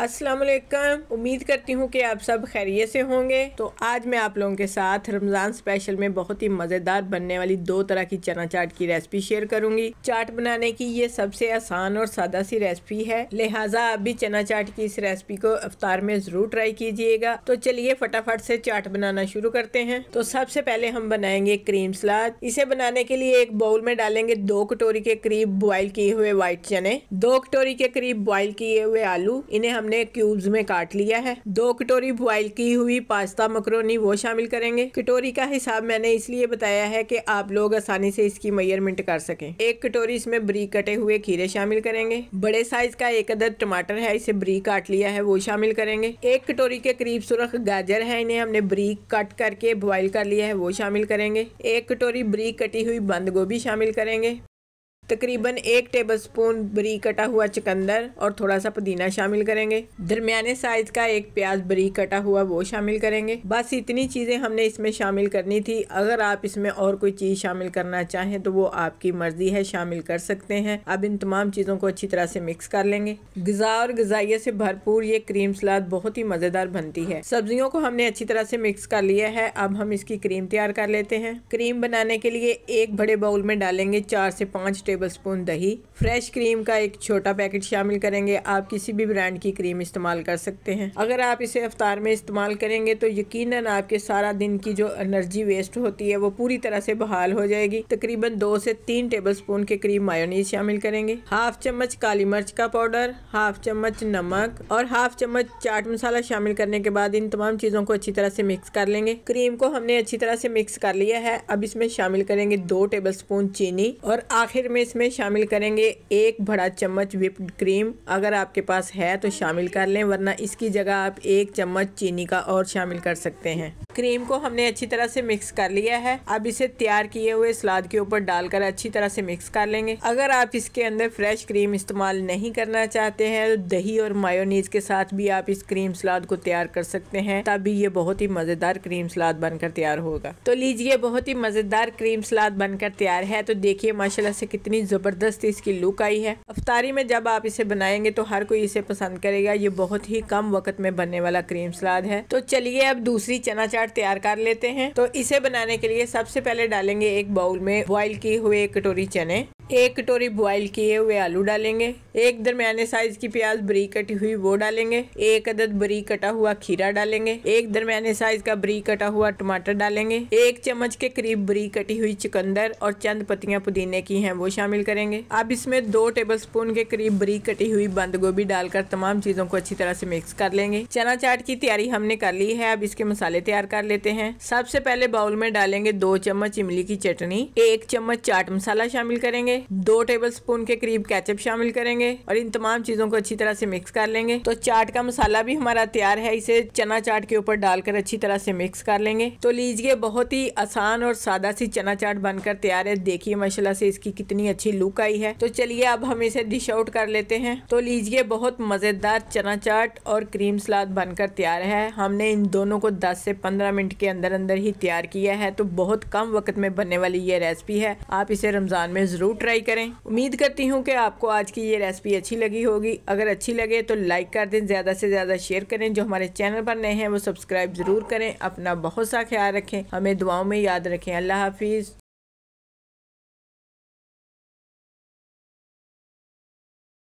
अस्सलाम वालेकुम उम्मीद करती हूँ कि आप सब खैरियत से होंगे तो आज मैं आप लोगों के साथ रमज़ान स्पेशल में बहुत ही मज़ेदार बनने वाली दो तरह की चना चाट की रेसिपी शेयर करूँगी चाट बनाने की ये सबसे आसान और सादा सी रेसिपी है लिहाजा आप भी चना चाट की इस रेसिपी को अफ्तार में ज़रूर ट्राई कीजिएगा तो चलिए फटाफट से चाट बनाना शुरू करते हैं तो सबसे पहले हम बनाएंगे क्रीम सलाद इसे बनाने के लिए एक बाउल में डालेंगे दो कटोरी के करीब बॉयल किए हुए वाइट चने दो कटोरी के करीब बॉयल किए हुए आलू इन्हें हम हमने क्यूब्स में काट लिया है दो कटोरी बॉइल की हुई पास्ता मकरोनी वो शामिल करेंगे कटोरी का हिसाब मैंने इसलिए बताया है कि आप लोग आसानी से इसकी मेयरमेंट कर सकें एक कटोरी इसमें ब्रीक कटे हुए खीरे शामिल करेंगे बड़े साइज का एक अदर टमाटर है इसे ब्रीक काट लिया है वो शामिल करेंगे एक कटोरी के करीब सुरख गाजर है इन्हें हमने ब्रीक कट करके बॉयल कर लिया है वो शामिल करेंगे एक कटोरी ब्रीक कटी हुई बंद गोभी शामिल करेंगे तकरीबन एक टेबल स्पून बरी कटा हुआ चकंदर और थोड़ा सा पुदीना शामिल करेंगे दरमियाने साइज का एक प्याज बरी कटा हुआ वो शामिल करेंगे बस इतनी चीज़ें हमने इसमें शामिल करनी थी अगर आप इसमें और कोई चीज़ शामिल करना चाहें तो वो आपकी मर्जी है शामिल कर सकते हैं अब इन तमाम चीज़ों को अच्छी तरह से मिक्स कर लेंगे गजा और गजाइये से भरपूर ये क्रीम सलाद बहुत ही मज़ेदार बनती है सब्जियों को हमने अच्छी तरह से मिक्स कर लिया है अब हम इसकी क्रीम तैयार कर लेते हैं क्रीम बनाने के लिए एक बड़े बाउल में डालेंगे चार से पाँच टेबल स्पून दही फ्रेश क्रीम का एक छोटा पैकेट शामिल करेंगे आप किसी भी ब्रांड की क्रीम इस्तेमाल कर सकते हैं अगर आप इसे अफ्तार में इस्तेमाल करेंगे तो यकीनन आपके सारा दिन की जो एनर्जी वेस्ट होती है वो पूरी तरह से बहाल हो जाएगी तकरीबन दो से तीन टेबल स्पून के करीब मायोनीज शामिल करेंगे हाफ चम्मच काली मिर्च का पाउडर हाफ चम्मच नमक और हाफ चम्मच चाट मसाला शामिल करने के बाद इन तमाम चीज़ों को अच्छी तरह से मिक्स कर लेंगे क्रीम को हमने अच्छी तरह से मिक्स कर लिया है अब इसमें शामिल करेंगे दो टेबल स्पून चीनी और आखिर में इसमें शामिल करेंगे एक बड़ा चम्मच विप्ड क्रीम अगर आपके पास है तो शामिल कर लें वरना इसकी जगह आप एक चम्मच चीनी का और शामिल कर सकते हैं क्रीम को हमने अच्छी तरह से मिक्स कर लिया है अब इसे तैयार किए हुए सलाद के ऊपर डालकर अच्छी तरह से मिक्स कर लेंगे अगर आप इसके अंदर फ्रेश क्रीम इस्तेमाल नहीं करना चाहते हैं तो दही और मायोनीज के साथ भी आप इस क्रीम सलाद को तैयार कर सकते हैं तभी ये बहुत ही मज़ेदार क्रीम सलाद बनकर तैयार होगा तो लीजिए बहुत ही मज़ेदार क्रीम सलाद बनकर तैयार है तो देखिए माशाला से कितनी कितनी ज़बरदस्त इसकी लुक आई है अफ्तारी में जब आप इसे बनाएंगे तो हर कोई इसे पसंद करेगा ये बहुत ही कम वक्त में बनने वाला क्रीम सलाद है तो चलिए अब दूसरी चना चाट तैयार कर लेते हैं तो इसे बनाने के लिए सबसे पहले डालेंगे एक बाउल में बॉयल किए हुए एक कटोरी चने एक कटोरी बॉयल किए हुए आलू डालेंगे एक दरमियाने साइज की प्याज बरी कटी हुई वो डालेंगे एक अदद बरी कटा हुआ खीरा डालेंगे एक दरमियाने साइज का बरी कटा हुआ टमाटर डालेंगे एक चम्मच के करीब बरी कटी हुई चुकंदर और चंद पत्तियां पुदीने की हैं वो शामिल करेंगे अब इसमें दो टेबल स्पून के करीब बरी कटी हुई बंद गोभी डालकर तमाम चीजों को अच्छी तरह से मिक्स कर लेंगे चना चाट की तैयारी हमने कर ली है अब इसके मसाले तैयार कर लेते हैं सबसे पहले बाउल में डालेंगे दो चम्मच इमली की चटनी एक चम्मच चाट मसाला शामिल करेंगे दो टेबल स्पून के करीब कैचअप शामिल करेंगे लेंगे और इन तमाम चीज़ों को अच्छी तरह से मिक्स कर लेंगे तो चाट का मसाला भी हमारा तैयार है इसे चना चाट के ऊपर डालकर अच्छी तरह से मिक्स कर लेंगे तो लीजिए बहुत ही आसान और सादा सी चना चाट बनकर तैयार है देखिए माशाला से इसकी कितनी अच्छी लुक आई है तो चलिए अब हम इसे डिश आउट कर लेते हैं तो लीजिए बहुत मज़ेदार चना चाट और क्रीम सलाद बनकर तैयार है हमने इन दोनों को दस से पंद्रह मिनट के अंदर अंदर ही तैयार किया है तो बहुत कम वक्त में बनने वाली ये रेसिपी है आप इसे रमज़ान में ज़रूर ट्राई करें उम्मीद करती हूँ कि आपको आज की ये रेसिपी अच्छी लगी होगी अगर अच्छी लगे तो लाइक कर दें ज़्यादा से ज़्यादा शेयर करें जो हमारे चैनल पर नए हैं वो सब्सक्राइब ज़रूर करें अपना बहुत सा ख्याल रखें हमें दुआओं में याद रखें अल्लाह हाफिज़